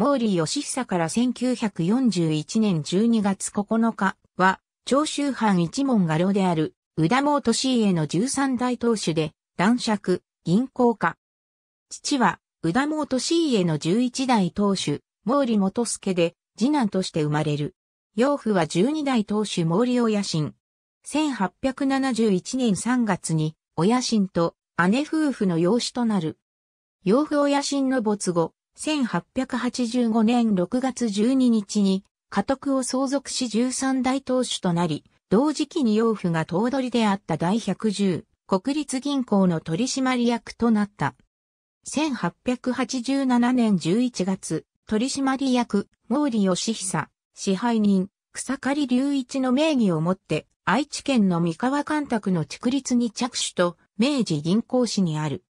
毛利義久から1941年12月9日は、長州藩一門画廊である、宇田毛利家の13代当主で、男爵、銀行家。父は、宇田毛利家の11代当主、毛利元助で、次男として生まれる。養父は12代当主毛利親臣。1871年3月に、親親と姉夫婦の養子となる。養父親親の没後、1885年6月12日に家督を相続し13代当主となり、同時期に養父が頭取であった第110国立銀行の取締役となった。1887年11月、取締役、毛利義久、支配人、草刈隆一の名義をもって、愛知県の三河干拓の築立に着手と、明治銀行市にある。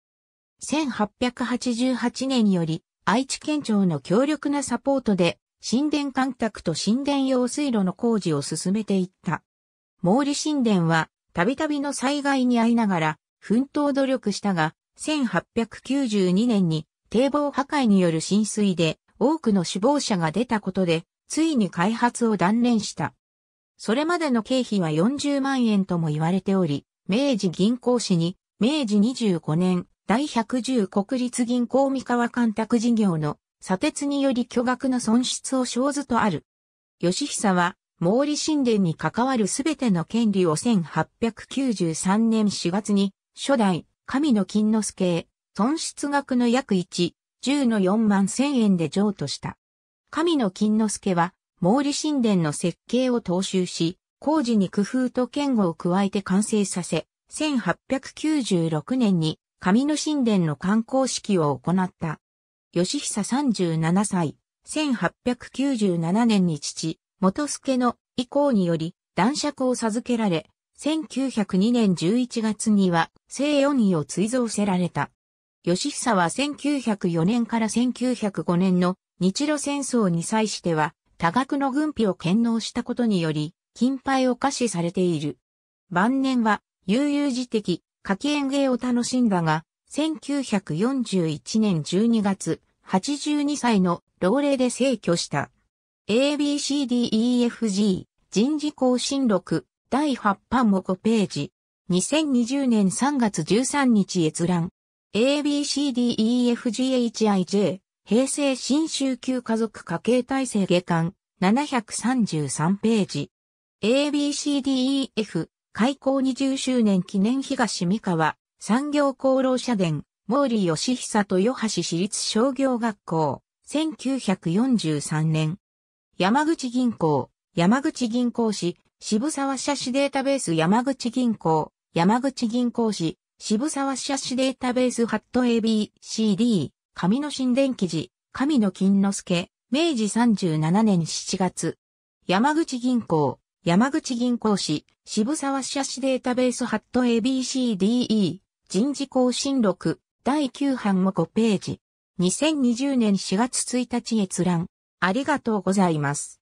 1888年より、愛知県庁の強力なサポートで、神殿干拓と神殿用水路の工事を進めていった。毛利神殿は、たびたびの災害に遭いながら、奮闘努力したが、1892年に堤防破壊による浸水で多くの死亡者が出たことで、ついに開発を断念した。それまでの経費は40万円とも言われており、明治銀行士に明治25年第110国立銀行三河干拓事業の砂鉄により巨額の損失を生ずとある。吉久は、毛利神殿に関わるすべての権利を1893年4月に、初代、神野金之助へ、損失額の約1、10の4万1000円で譲渡した。神野金之助は、毛利神殿の設計を踏襲し、工事に工夫と剣固を加えて完成させ、1896年に神の神殿の観光式を行った。吉久37歳、1897年に父、元助の意向により男爵を授けられ、1902年11月には聖四位を追贈せられた。吉久は1904年から1905年の日露戦争に際しては多額の軍費を献納したことにより、金牌を可視されている。晩年は悠々自適、柿園芸を楽しんだが、1941年12月、82歳の老齢で逝去した。ABCDEFG 人事更新録第8版も5ページ。2020年3月13日閲覧。ABCDEFGHIJ 平成新宗級家族家計体制下巻733ページ。ABCDEF 開港20周年記念東三河、産業功労者殿、毛利義久とハ橋市立商業学校、1943年。山口銀行、山口銀行市、渋沢社市データベース山口銀行、山口銀行市、渋沢社市データベースハット ABCD、神の神殿記事、神の金之助、明治37年7月。山口銀行、山口銀行市、渋沢支社市データベースハット ABCDE、人事更新録、第9版も5ページ。2020年4月1日閲覧。ありがとうございます。